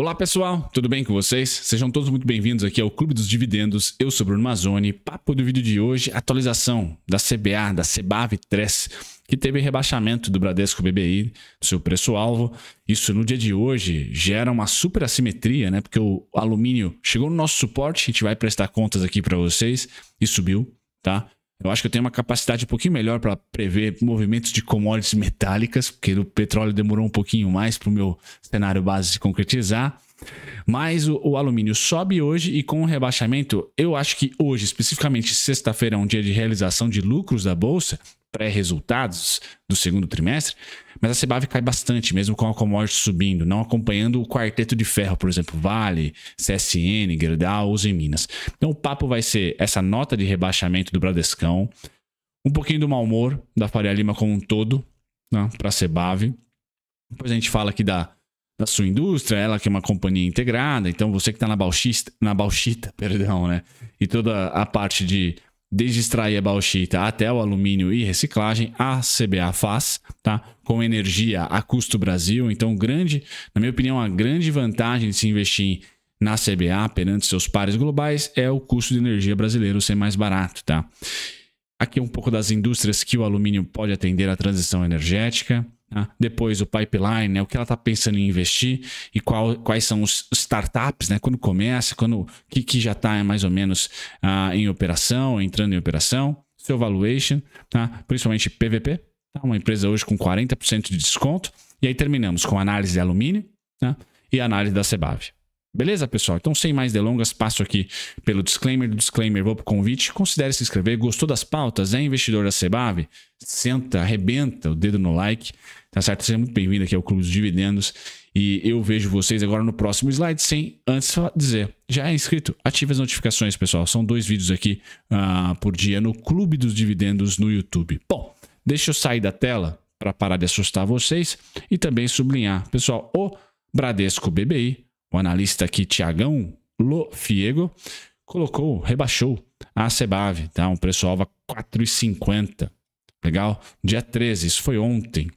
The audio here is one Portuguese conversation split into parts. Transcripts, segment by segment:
Olá pessoal, tudo bem com vocês? Sejam todos muito bem-vindos aqui ao Clube dos Dividendos. Eu sou Bruno Mazzoni. Papo do vídeo de hoje, atualização da CBA, da CBAV 3, que teve rebaixamento do Bradesco BBI, seu preço-alvo. Isso no dia de hoje gera uma super assimetria, né? Porque o alumínio chegou no nosso suporte, a gente vai prestar contas aqui para vocês e subiu, tá? Eu acho que eu tenho uma capacidade um pouquinho melhor para prever movimentos de commodities metálicas, porque o petróleo demorou um pouquinho mais para o meu cenário base se concretizar. Mas o, o, alumínio sobe hoje e com o rebaixamento, eu acho que hoje, especificamente sexta-feira, é um dia de realização de lucros da bolsa, pré-resultados do segundo trimestre. Mas a Cebave cai bastante, mesmo com a commodity subindo, não acompanhando o quarteto de ferro, por exemplo, Vale, CSN, Gerdau, Uzi Minas. Então o papo vai ser essa nota de rebaixamento do Bradescão, um pouquinho do mau humor da Faria Lima como um todo, né, para a Cebave. Depois a gente fala aqui da, da sua indústria, ela que é uma companhia integrada, então você que está na Bauxista, na Bauxita, perdão, né? E toda a parte de desde extrair a bauxita até o alumínio e reciclagem, a CBA faz, tá? Com energia a custo Brasil. Então, grande, na minha opinião, a grande vantagem de se investir na CBA perante seus pares globais é o custo de energia brasileiro ser mais barato, tá? Aqui é um pouco das indústrias que o alumínio pode atender à transição energética. Né? Depois o pipeline, né? o que ela está pensando em investir e qual, quais são os startups, né? quando começa, quando que, que já está mais ou menos ah, em operação, entrando em operação, seu valuation, tá? principalmente PVP, tá? uma empresa hoje com 40% de desconto. E aí terminamos com análise de alumínio tá? e análise da Cebav. Beleza, pessoal? Então, sem mais delongas, passo aqui pelo disclaimer. Do disclaimer, vou pro convite. Considere se inscrever. Gostou das pautas? É investidor da Sebave? Senta, arrebenta o dedo no like. Tá certo? Seja muito bem-vindo aqui ao Clube dos Dividendos. E eu vejo vocês agora no próximo slide, sem antes dizer. Já é inscrito? Ative as notificações, pessoal. São dois vídeos aqui uh, por dia no Clube dos Dividendos no YouTube. Bom, deixa eu sair da tela para parar de assustar vocês e também sublinhar. Pessoal, o Bradesco BBI o analista aqui, Tiagão Lofiego, colocou, rebaixou a Sebave, tá? Um preço alvo a 4,50. Legal? Dia 13, isso foi ontem.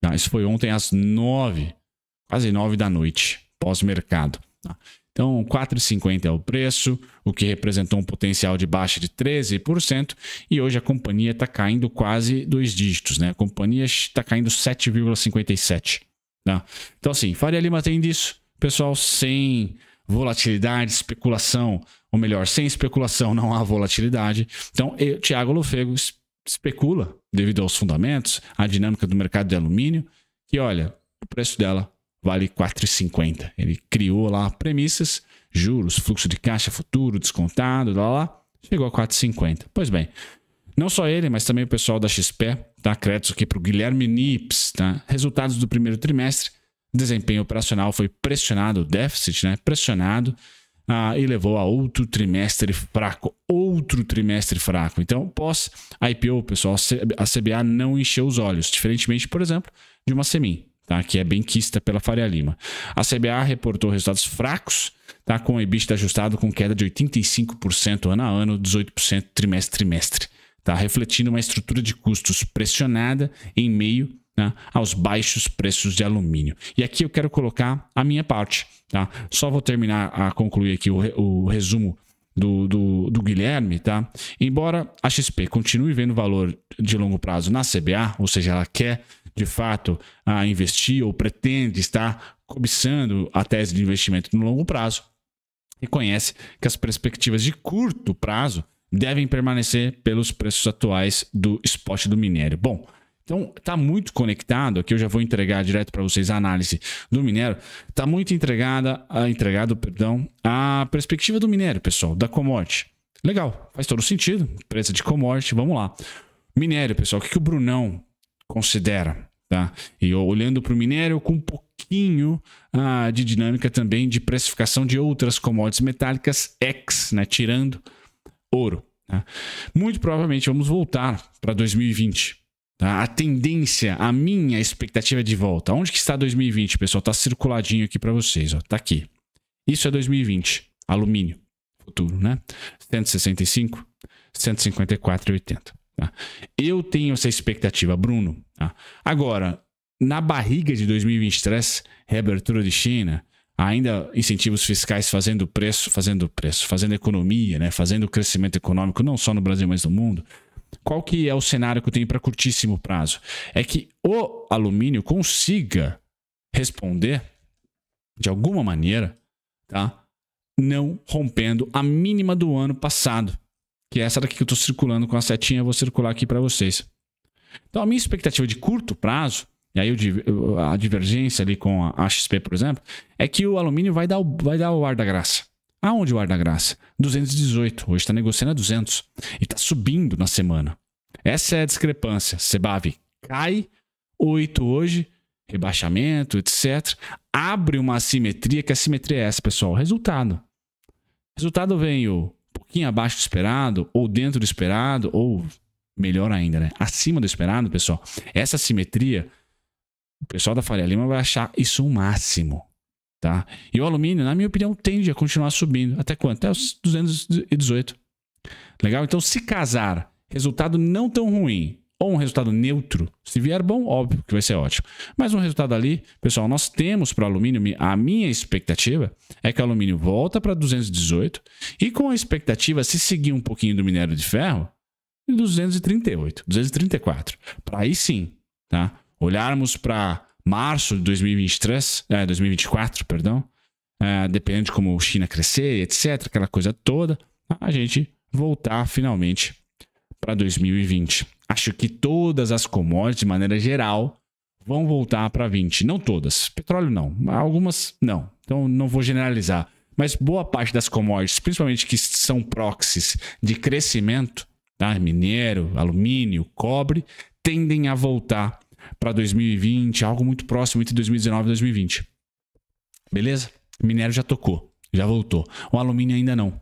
Tá? Isso foi ontem às 9, quase 9 da noite, pós-mercado. Tá? Então, 4,50 é o preço, o que representou um potencial de baixa de 13%, e hoje a companhia está caindo quase dois dígitos, né? A companhia está caindo 7,57. Tá? Então, assim, Faria Lima tem disso pessoal sem volatilidade, especulação, ou melhor, sem especulação não há volatilidade. Então, eu, Thiago Lofego especula devido aos fundamentos, à dinâmica do mercado de alumínio, que olha, o preço dela vale 4,50. Ele criou lá premissas, juros, fluxo de caixa futuro, descontado, lá lá, chegou a 4,50. Pois bem, não só ele, mas também o pessoal da XP, tá? Créditos aqui para o Guilherme Nips, tá? Resultados do primeiro trimestre desempenho operacional foi pressionado, déficit, né? Pressionado ah, e levou a outro trimestre fraco. Outro trimestre fraco. Então, pós-IPO, pessoal, a CBA não encheu os olhos, diferentemente, por exemplo, de uma Semin. Tá, que é bem quista pela Faria Lima. A CBA reportou resultados fracos, tá, com o EBITDA ajustado com queda de 85% ano a ano, 18% trimestre a trimestre, tá, refletindo uma estrutura de custos pressionada em meio né, aos baixos preços de alumínio. E aqui eu quero colocar a minha parte. Tá? Só vou terminar a concluir aqui o, o resumo do, do, do, Guilherme, tá? Embora a XP continue vendo valor de longo prazo na CBA, ou seja, ela quer de fato investir ou pretende estar cobiçando a tese de investimento no longo prazo, reconhece que as perspectivas de curto prazo devem permanecer pelos preços atuais do esporte do minério. Bom, então, está muito conectado, aqui eu já vou entregar direto para vocês a análise do minério, está muito entregada, ah, entregado, perdão, a perspectiva do minério, pessoal, da commodity. Legal, faz todo sentido, empresa de commodity, vamos lá. Minério, pessoal, o que, que o Brunão considera? Tá? E olhando para o minério com um pouquinho ah, de dinâmica também de precificação de outras commodities metálicas, ex, né, tirando ouro. Tá? Muito provavelmente vamos voltar para 2020, Tá? A tendência, a minha expectativa é de volta. Onde que está 2020, pessoal? Tá circuladinho aqui para vocês, ó. Tá aqui. Isso é 2020, alumínio, futuro, né? 165, 154,80. Tá? Eu tenho essa expectativa, Bruno. Tá? Agora, na barriga de 2023, reabertura de China, ainda incentivos fiscais fazendo preço, fazendo preço, fazendo economia, né? fazendo crescimento econômico, não só no Brasil, mas no mundo qual que é o cenário que eu tenho para curtíssimo prazo? É que o alumínio consiga responder de alguma maneira, tá? Não rompendo a mínima do ano passado, que é essa daqui que eu estou circulando com a setinha, vou circular aqui para vocês. Então a minha expectativa de curto prazo, e aí eu, a divergência ali com a XP, por exemplo, é que o alumínio vai dar o, vai dar o ar da graça. Aonde o ar da graça? 218. Hoje está negociando a 200. E está subindo na semana. Essa é a discrepância. Sebave cai 8 hoje, rebaixamento, etc. Abre uma assimetria, que assimetria é essa, pessoal? Resultado. Resultado vem o um pouquinho abaixo do esperado, ou dentro do esperado, ou melhor ainda, né? Acima do esperado, pessoal. Essa assimetria, o pessoal da Faria Lima vai achar isso um máximo. Tá? E o alumínio, na minha opinião, tende a continuar subindo. Até quanto? Até os 218. Legal? Então, se casar, resultado não tão ruim, ou um resultado neutro, se vier bom, óbvio que vai ser ótimo. Mas um resultado ali, pessoal, nós temos para o alumínio, a minha expectativa é que o alumínio volta para 218 e com a expectativa, se seguir um pouquinho do minério de ferro, 238, 234. Para aí sim, tá? Olharmos para março de 2023, é, 2024, perdão, é, dependendo de como a China crescer, etc, aquela coisa toda, a gente voltar finalmente para 2020. Acho que todas as commodities, de maneira geral, vão voltar para 20. Não todas. Petróleo não. Algumas não. Então não vou generalizar. Mas boa parte das commodities, principalmente que são proxies de crescimento, tá? minério, alumínio, cobre, tendem a voltar para 2020, algo muito próximo entre 2019 e 2020. Beleza? Minério já tocou, já voltou. O alumínio ainda não.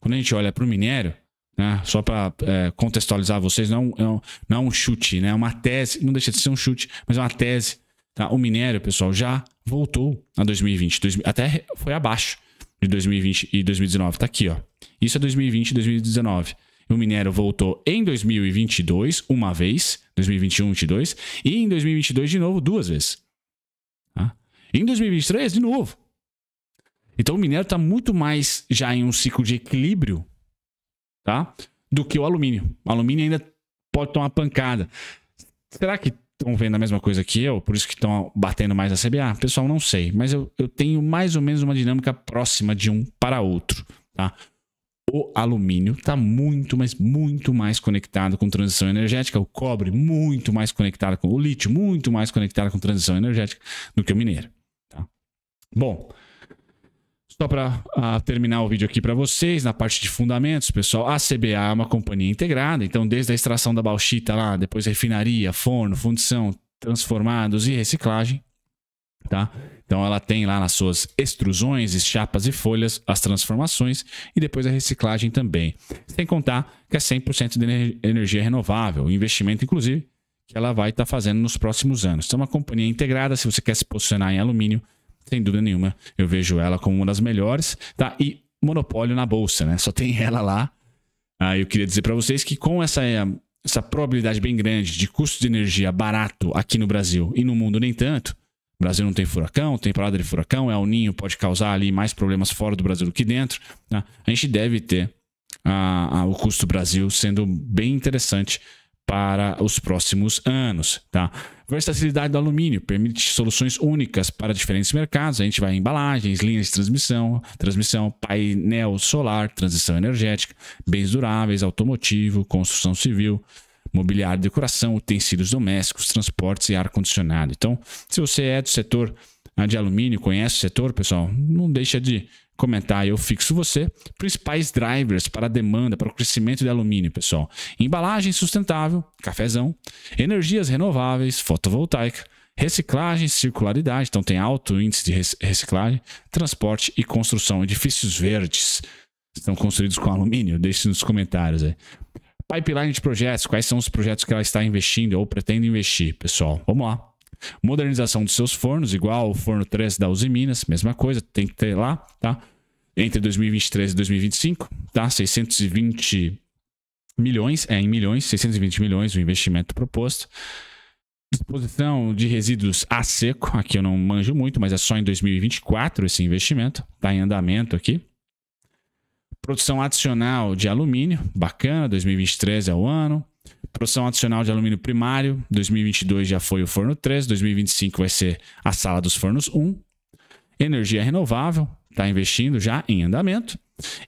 Quando a gente olha para o minério, né, só para é, contextualizar vocês, não, é é não é um chute, né, é uma tese, não deixa de ser um chute, mas é uma tese. Tá? O minério, pessoal, já voltou a 2020, dois, até foi abaixo de 2020 e 2019. Está aqui, ó. Isso é 2020 e 2019. O minério voltou em 2022 uma vez 2021, 22 e em 2022 de novo duas vezes. Tá? em 2023 de novo. Então o minério está muito mais já em um ciclo de equilíbrio, tá? Do que o alumínio. O alumínio ainda pode tomar pancada. Será que estão vendo a mesma coisa que eu? Por isso que estão batendo mais a CBA? Pessoal, não sei. Mas eu, eu tenho mais ou menos uma dinâmica próxima de um para outro, tá? O alumínio está muito, mas muito mais conectado com transição energética. O cobre, muito mais conectado com o lítio, muito mais conectado com transição energética do que o mineiro. Tá? Bom, só para uh, ah, terminar o vídeo aqui para vocês, na parte de fundamentos, pessoal, a CBA é uma companhia integrada, então desde a extração da bauxita lá, depois refinaria, forno, fundição, transformados e reciclagem, tá? Então ela tem lá nas suas extrusões, chapas e folhas as transformações e depois a reciclagem também. Sem contar que é 100% de energia renovável, investimento inclusive que ela vai estar tá fazendo nos próximos anos. Então é uma companhia integrada, se você quer se posicionar em alumínio, sem dúvida nenhuma, eu vejo ela como uma das melhores, tá? E monopólio na bolsa, né? Só tem ela lá. Ah, eu queria dizer para vocês que com essa essa probabilidade bem grande de custo de energia barato aqui no Brasil e no mundo nem tanto, o Brasil não tem furacão, tem parada de furacão, é o ninho, pode causar ali mais problemas fora do Brasil do que dentro. Né? A gente deve ter a, a, o custo Brasil sendo bem interessante para os próximos anos. Tá? Versatilidade do alumínio permite soluções únicas para diferentes mercados. A gente vai em embalagens, linhas de transmissão, transmissão, painel solar, transição energética, bens duráveis, automotivo, construção civil, mobiliário, decoração, utensílios domésticos, transportes e ar-condicionado. Então, se você é do setor ah, de alumínio, conhece o setor, pessoal, não deixa de comentar, eu fixo você. Principais drivers para a demanda, para o crescimento de alumínio, pessoal. Embalagem sustentável, cafezão, energias renováveis, fotovoltaica, reciclagem, circularidade, então tem alto índice de reciclagem, transporte e construção, edifícios verdes. Estão construídos com alumínio? Deixe nos comentários aí. Pipeline de projetos, quais são os projetos que ela está investindo ou pretende investir, pessoal? Vamos lá. Modernização dos seus fornos, igual o forno 3 da Uzi Minas, mesma coisa, tem que ter lá, tá? Entre 2023 e 2025, tá? 620 milhões, é em milhões, 620 milhões o investimento proposto. Disposição de resíduos a seco, aqui eu não manjo muito, mas é só em 2024 esse investimento, tá em andamento aqui. Produção adicional de alumínio, bacana, 2023 é o ano. Produção adicional de alumínio primário, 2022 já foi o forno 3, 2025 vai ser a sala dos fornos 1. Energia renovável, está investindo já em andamento.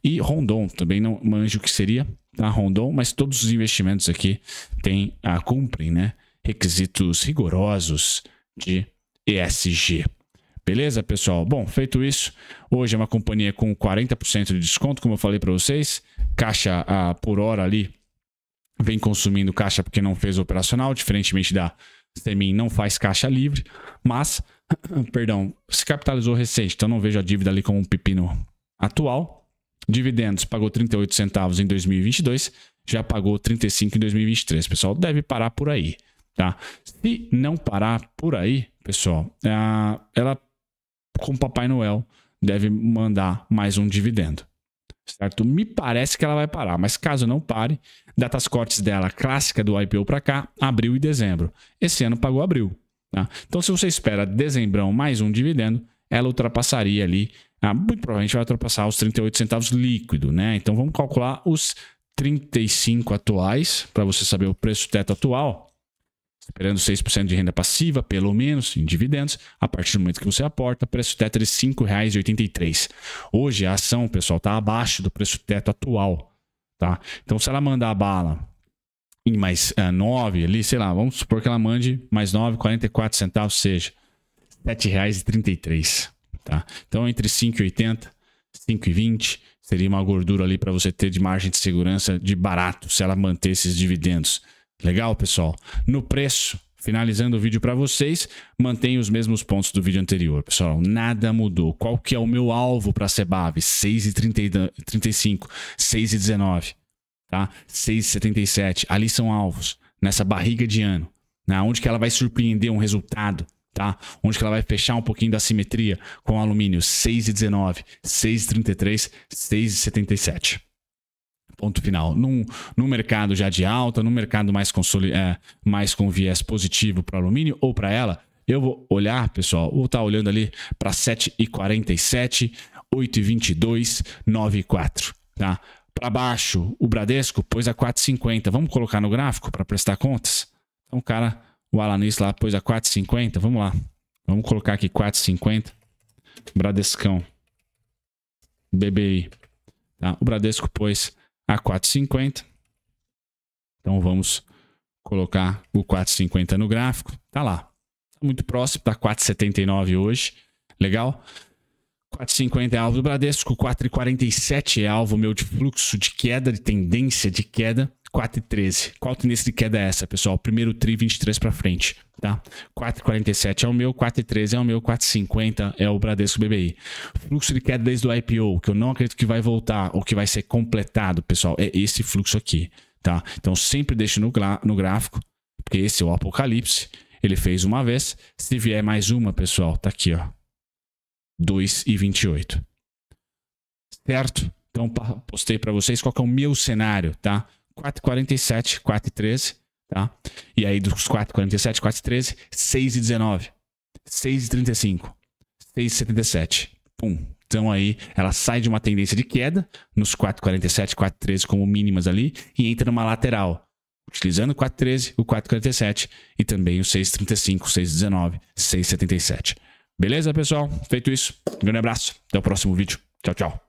E Rondon, também não manjo o que seria tá? Rondon, mas todos os investimentos aqui têm, ah, cumprem né? requisitos rigorosos de ESG. Beleza, pessoal? Bom, feito isso, hoje é uma companhia com 40% de desconto, como eu falei para vocês. Caixa ah, por hora ali vem consumindo caixa porque não fez operacional, diferentemente da Semin, não faz caixa livre, mas, perdão, se capitalizou recente, então não vejo a dívida ali como um pepino atual. Dividendos pagou 38 centavos em 2022, já pagou 35 em 2023, pessoal. Deve parar por aí, tá? Se não parar por aí, pessoal, ah, ela com Papai Noel deve mandar mais um dividendo. Certo? Me parece que ela vai parar, mas caso não pare, datas cortes dela clássica do IPO para cá, abril e dezembro. Esse ano pagou abril. Tá? Então, se você espera dezembrão mais um dividendo, ela ultrapassaria ali, ah, muito provavelmente vai ultrapassar os 38 centavos líquido, né? Então vamos calcular os 35 atuais, para você saber o preço teto atual esperando 6% de renda passiva, pelo menos, em dividendos, a partir do momento que você aporta, preço teto é de R$ 5,83. Hoje a ação, pessoal, está abaixo do preço teto atual. Tá? Então, se ela mandar a bala em mais uh, eh, 9 ali, sei lá, vamos supor que ela mande mais 9,44 centavos, seja R$ 7,33. Tá? Então, entre 5,80 5,20 seria uma gordura ali para você ter de margem de segurança de barato se ela manter esses dividendos. Legal, pessoal? No preço, finalizando o vídeo para vocês, mantenho os mesmos pontos do vídeo anterior. Pessoal, nada mudou. Qual que é o meu alvo para a Sebav? 6,35, 6,19, tá? 6,77. Ali são alvos, nessa barriga de ano. Né? Onde que ela vai surpreender um resultado, tá? Onde que ela vai fechar um pouquinho da simetria com alumínio. 6,19, 6,33, 6,77. Ponto final. Num, num mercado já de alta, num mercado mais, consoli, é, mais com viés positivo para o alumínio ou para ela, eu vou olhar, pessoal, vou estar tá olhando ali para 7,47, 8,22, 9,4, tá? Para baixo, o Bradesco pôs a 4,50. Vamos colocar no gráfico para prestar contas? Então, cara, o Alanis lá pôs a 4,50. Vamos lá. Vamos colocar aqui 4,50. Bradescão. BBI. Tá? O Bradesco pôs a 4,50. Então vamos colocar o 4,50 no gráfico. Tá lá. Tá muito próximo, tá 4,79 hoje. Legal? 4,50 é alvo do Bradesco, 4,47 é alvo meu de fluxo de queda, de tendência de queda. 4,13. Qual tendência de queda é essa, pessoal? Primeiro TRI 23 para frente, tá? 4,47 é o meu, 4,13 é o meu, 4,50 é o Bradesco BBI. Fluxo de queda desde o IPO, que eu não acredito que vai voltar ou que vai ser completado, pessoal, é esse fluxo aqui, tá? Então sempre deixe no, no gráfico, porque esse é o apocalipse. Ele fez uma vez. Se vier mais uma, pessoal, tá aqui, ó. 2,28. Certo? Então, postei para vocês qual é o meu cenário, tá? 4,47, 4,13, tá? E aí dos 4,47, 4,13, 6,19, 6,35, 6,77. Pum. Então aí ela sai de uma tendência de queda, nos 4,47, 4,13 como mínimas ali, e entra numa lateral, utilizando o 413, o 447 e também o 635, 619, 677. Beleza, pessoal? Feito isso, um grande abraço, até o próximo vídeo. Tchau, tchau.